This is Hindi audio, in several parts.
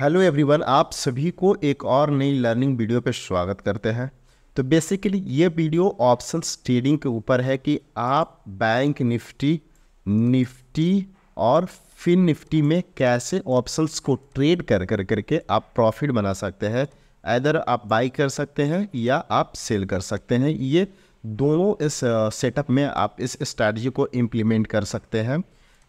हेलो एवरीवन आप सभी को एक और नई लर्निंग वीडियो पर स्वागत करते हैं तो बेसिकली ये वीडियो ऑप्शन ट्रेडिंग के ऊपर है कि आप बैंक निफ्टी निफ्टी और फिन निफ्टी में कैसे ऑप्शंस को ट्रेड कर कर करके आप प्रॉफिट बना सकते हैं इधर आप बाई कर सकते हैं या आप सेल कर सकते हैं ये दोनों इस सेटअप में आप इस स्ट्रैटी को इम्प्लीमेंट कर सकते हैं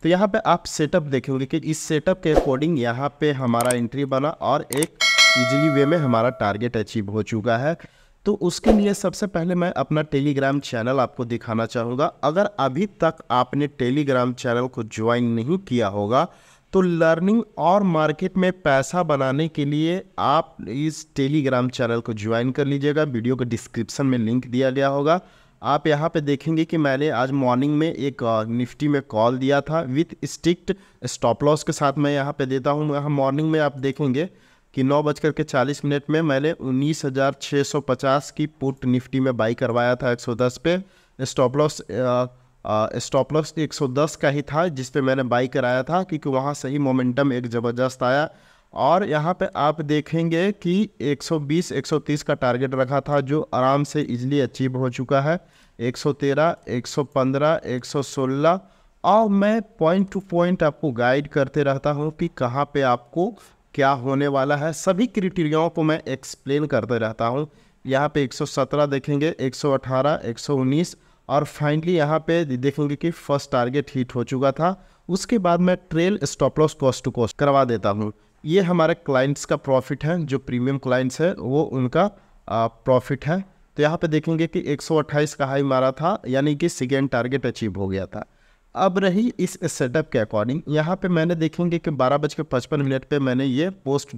तो यहाँ पे आप सेटअप देखेंगे होंगे कि इस सेटअप के अकॉर्डिंग यहाँ पे हमारा एंट्री बना और एक इजीली वे में हमारा टारगेट अचीव हो चुका है तो उसके लिए सबसे पहले मैं अपना टेलीग्राम चैनल आपको दिखाना चाहूँगा अगर अभी तक आपने टेलीग्राम चैनल को ज्वाइन नहीं किया होगा तो लर्निंग और मार्केट में पैसा बनाने के लिए आप इस टेलीग्राम चैनल को ज्वाइन कर लीजिएगा वीडियो के डिस्क्रिप्शन में लिंक दिया गया होगा आप यहाँ पे देखेंगे कि मैंने आज मॉर्निंग में एक निफ्टी में कॉल दिया था विथ स्ट्रिक्ट स्टॉप लॉस के साथ मैं यहाँ पे देता हूँ यहाँ मॉर्निंग में आप देखेंगे कि नौ बजकर के चालीस मिनट में मैंने उन्नीस हज़ार छः सौ पचास की पुट निफ्टी में बाई करवाया था एक सौ दस पे स्टॉप लॉस स्टॉप लॉस एक सौ दस का ही था जिस पे मैंने बाई कराया था क्योंकि वहाँ सही मोमेंटम एक ज़बरदस्त आया और यहाँ पे आप देखेंगे कि 120 130 का टारगेट रखा था जो आराम से इजली अचीव हो चुका है 113 115 116 और मैं पॉइंट टू पॉइंट आपको गाइड करते रहता हूँ कि कहाँ पे आपको क्या होने वाला है सभी क्रिटेरियाओं को मैं एक्सप्लेन करते रहता हूँ यहाँ पे 117 देखेंगे 118 119 और फाइनली यहाँ पे देखेंगे कि फर्स्ट टारगेट हिट हो चुका था उसके बाद मैं trail stop loss cost to cost करवा देता हूँ ये हमारे क्लाइंट्स का प्रॉफिट है जो प्रीमियम क्लाइंट्स है वो उनका प्रॉफिट है तो यहाँ पे देखेंगे कि 128 का हाई मारा था यानी कि सेकेंड टारगेट अचीव हो गया था अब रही इस सेटअप के अकॉर्डिंग यहाँ पे मैंने देखेंगे कि बारह बज के पचपन मिनट पर मैंने ये पोस्ट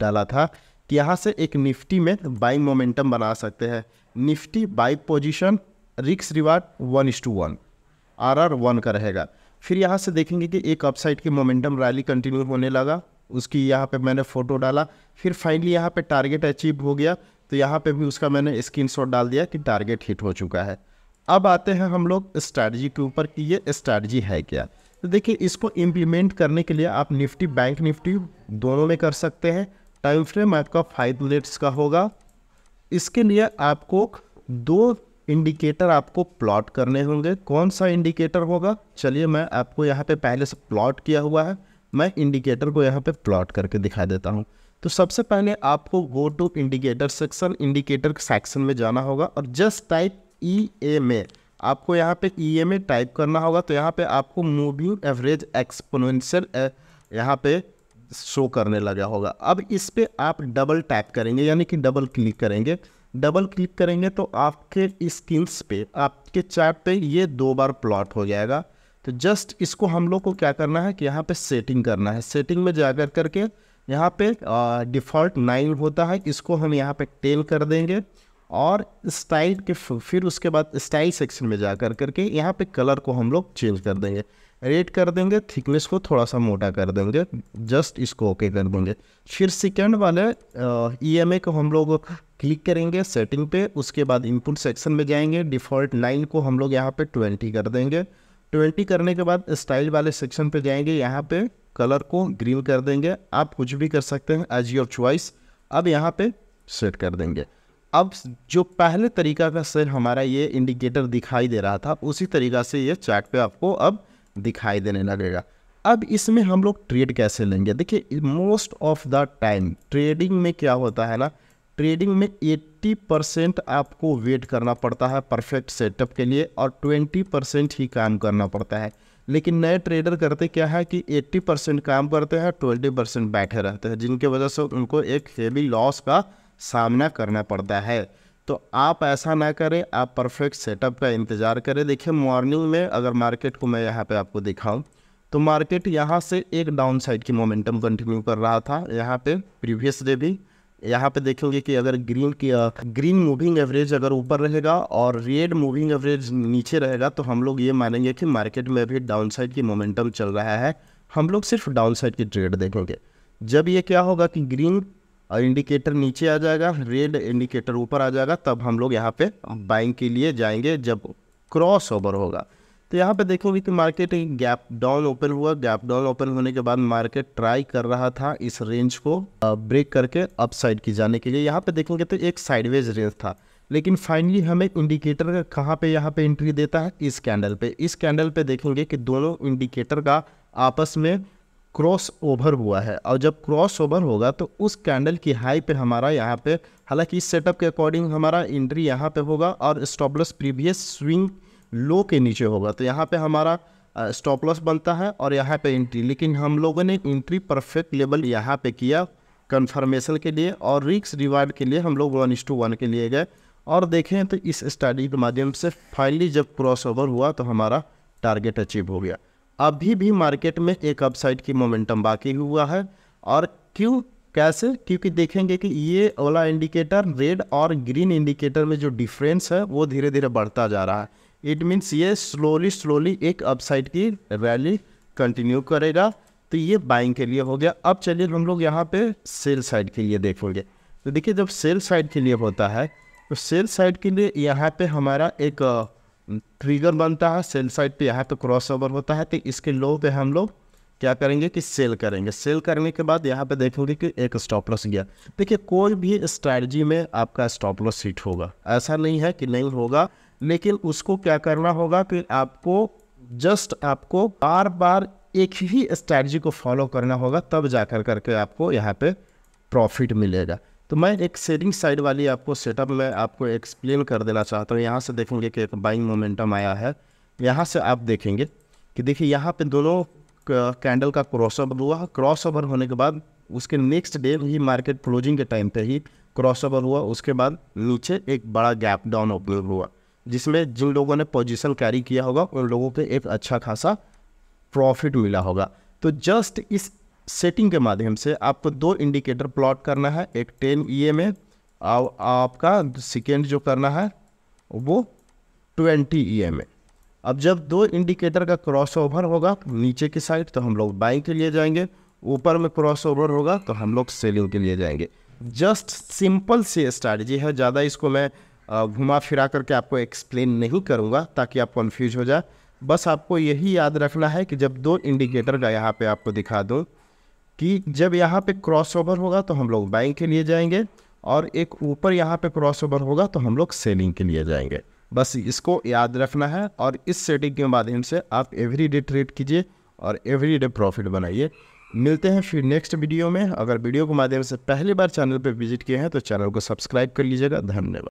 डाला था कि यहाँ से एक निफ्टी में बाइंग मोमेंटम बना सकते हैं निफ्टी बाई पोजिशन रिक्स reward one is to one R R one का रहेगा फिर यहाँ से देखेंगे कि एक अपसाइड की मोमेंटम रैली कंटिन्यू होने लगा उसकी यहाँ पे मैंने फ़ोटो डाला फिर फाइनली यहाँ पे टारगेट अचीव हो गया तो यहाँ पे भी उसका मैंने स्क्रीनशॉट डाल दिया कि टारगेट हिट हो चुका है अब आते हैं हम लोग स्ट्रैटी के ऊपर कि ये स्ट्रैटी है क्या तो देखिए इसको इम्प्लीमेंट करने के लिए आप निफ्टी बैंक निफ्टी दोनों में कर सकते हैं टाइम फ्रेम आपका फाइव मिनट्स का होगा इसके लिए आपको दो इंडिकेटर आपको प्लॉट करने होंगे कौन सा इंडिकेटर होगा चलिए मैं आपको यहाँ पे पहले से प्लॉट किया हुआ है मैं इंडिकेटर को यहाँ पे प्लॉट करके दिखा देता हूँ तो सबसे पहले आपको go to indicator section indicator section में जाना होगा और just type E M A आपको यहाँ पे ई एम ए टाइप करना होगा तो यहाँ पे आपको मूविंग एवरेज एक्सपोनशियल यहाँ पे शो करने लगा होगा अब इस पर आप डबल टैप करेंगे यानी कि डबल क्लिक करेंगे डबल क्लिक करेंगे तो आपके स्किल्स पे आपके चैट पे ये दो बार प्लॉट हो जाएगा तो जस्ट इसको हम लोग को क्या करना है कि यहाँ पे सेटिंग करना है सेटिंग में जाकर करके यहाँ पे डिफ़ॉल्ट नाइन होता है इसको हम यहाँ पे टेल कर देंगे और स्टाइल के फिर उसके बाद स्टाइल सेक्शन में जा कर करके यहाँ पे कलर को हम लोग चेंज कर देंगे रेड कर देंगे थिकनेस को थोड़ा सा मोटा कर देंगे जस्ट इसको ओके कर देंगे फिर सेकेंड वाले ई एम ए को हम लोग क्लिक करेंगे सेटिंग पे उसके बाद इनपुट सेक्शन में जाएंगे डिफ़ॉल्ट लाइन को हम लोग यहाँ पे ट्वेंटी कर देंगे ट्वेंटी करने के बाद स्टाइल वाले सेक्शन पे जाएंगे यहाँ पे कलर को ग्रीन कर देंगे आप कुछ भी कर सकते हैं एज योर चॉइस अब यहाँ पे सेट कर देंगे अब जो पहले तरीका का सेट हमारा ये इंडिकेटर दिखाई दे रहा था उसी तरीका से ये चार्ट पे आपको अब दिखाई देने लगेगा अब इसमें हम लोग ट्रेड कैसे लेंगे देखिए most of the time trading में क्या होता है ना ट्रेडिंग में 80 परसेंट आपको वेट करना पड़ता है परफेक्ट सेटअप के लिए और 20 परसेंट ही काम करना पड़ता है लेकिन नए ट्रेडर करते क्या है कि 80 परसेंट काम करते हैं ट्वेंटी परसेंट बैठे रहते हैं जिनके वजह से उनको एक हेवी लॉस का सामना करना पड़ता है तो आप ऐसा ना करें आप परफेक्ट सेटअप का इंतज़ार करें देखिए मॉर्निंग में अगर मार्केट को मैं यहाँ पर आपको दिखाऊँ तो मार्केट यहाँ से एक डाउन साइड की मोमेंटम कंटिन्यू कर रहा था यहाँ पे प्रीवियस डे भी यहाँ पे देखेंगे कि अगर ग्रीन की ग्रीन मूविंग एवरेज अगर ऊपर रहेगा और रेड मूविंग एवरेज नीचे रहेगा तो हम लोग ये मानेंगे कि मार्केट में डाउन डाउनसाइड की मोमेंटम चल रहा है हम लोग सिर्फ डाउनसाइड की ट्रेड देखेंगे जब ये क्या होगा कि ग्रीन इंडिकेटर नीचे आ जाएगा रेड इंडिकेटर ऊपर आ जाएगा तब हम लोग यहाँ पे बाइंग के लिए जाएंगे जब क्रॉस ओवर होगा तो यहाँ पे देखोगे कि मार्केट एक गैप डाउन ओपन हुआ गैप डाउन ओपन होने के बाद मार्केट ट्राई कर रहा था इस रेंज को ब्रेक करके अप साइड की जाने के लिए यहाँ पे देखोगे तो एक साइडवेज रेंज था लेकिन फाइनली हमें इंडिकेटर का कहाँ पे यहाँ पे एंट्री देता है इस कैंडल पे इस कैंडल पे देखेंगे कि दोनों इंडिकेटर का आपस में क्रॉस ओवर हुआ है और जब क्रॉस ओवर होगा तो उस कैंडल की हाई पे हमारा यहाँ पे हालांकि इस सेटअप के अकॉर्डिंग हमारा एंट्री यहाँ पे होगा और स्टॉपलस प्रीवियस स्विंग लो के नीचे होगा तो यहाँ पे हमारा स्टॉप लॉस बनता है और यहाँ पे एंट्री लेकिन हम लोगों ने एंट्री परफेक्ट लेवल यहाँ पे किया कन्फर्मेशन के लिए और रिक्स रिवार्ड के लिए हम लोग वन इस टू वन के लिए गए और देखें तो इस स्टडी के माध्यम से फाइनली जब क्रॉस ओवर हुआ तो हमारा टारगेट अचीव हो गया अभी भी मार्केट में एक अपसाइड की मोमेंटम बाकी हुआ है और क्यों कैसे क्योंकि देखेंगे कि ये ओला इंडिकेटर रेड और ग्रीन इंडिकेटर में जो डिफरेंस है वो धीरे धीरे बढ़ता जा रहा है इट मीन्स ये स्लोली स्लोली एक अपसाइड की रैली कंटिन्यू करेगा तो ये बाइंग के लिए हो गया अब चलिए हम लोग यहाँ पे सेल साइड के लिए देखोगे तो देखिए जब सेल साइड के लिए होता है तो सेल साइड के लिए यहाँ पे हमारा एक ट्रिगर बनता है सेल साइड पे यहाँ पे क्रॉस ओवर होता है तो इसके लो पे हम लोग क्या करेंगे कि सेल करेंगे सेल करने के बाद यहाँ पे देखोगे कि एक स्टॉप लॉस गया देखिए कोई भी स्ट्रैटी में आपका स्टॉप लॉस हिट होगा ऐसा नहीं है कि नहीं होगा लेकिन उसको क्या करना होगा कि आपको जस्ट आपको बार बार एक ही स्ट्रैटी को फॉलो करना होगा तब जाकर करके आपको यहाँ पे प्रॉफिट मिलेगा तो मैं एक सेलिंग साइड वाली आपको सेटअप में आपको एक्सप्लेन कर देना चाहता हूँ यहाँ से देखेंगे कि एक बाइंग मोमेंटम आया है यहाँ से आप देखेंगे कि देखिए यहाँ पे दोनों कैंडल का क्रॉस ओवर हुआ क्रॉस ओवर होने के बाद उसके नेक्स्ट डे ही मार्केट क्लोजिंग के टाइम पे ही क्रॉस ओवर हुआ उसके बाद नीचे एक बड़ा गैप डाउन ओपन हुआ जिसमें जिन लोगों ने पोजीशन कैरी किया होगा उन लोगों पे एक अच्छा खासा प्रॉफिट मिला होगा तो जस्ट इस सेटिंग के माध्यम से आपको दो इंडिकेटर प्लॉट करना है एक टेन ई e में और आपका सेकेंड जो करना है वो ट्वेंटी ई e में अब जब दो इंडिकेटर का क्रॉस ओवर होगा नीचे की साइड तो हम लोग बाइंग के लिए जाएंगे ऊपर में क्रॉस ओवर होगा तो हम लोग सेलिंग के लिए जाएंगे जस्ट सिंपल सी स्ट्रैटेजी है ज़्यादा इसको मैं घुमा फिरा करके आपको एक्सप्लेन नहीं करूँगा ताकि आप कन्फ्यूज हो जाए बस आपको यही याद रखना है कि जब दो इंडिकेटर का यहाँ पे आपको दिखा दूँ कि जब यहाँ पे क्रॉस ओवर होगा तो हम लोग बाइंग के लिए जाएंगे और एक ऊपर यहाँ पे क्रॉस ओवर होगा तो हम लोग सेलिंग के लिए जाएंगे बस इसको याद रखना है और इस सेटिंग के माध्यम से आप एवरी डे ट्रेड कीजिए और एवरी डे प्रॉफिट बनाइए मिलते हैं फिर नेक्स्ट वीडियो में अगर वीडियो के माध्यम से पहली बार चैनल पर विजिट किए हैं तो चैनल को सब्सक्राइब कर लीजिएगा धन्यवाद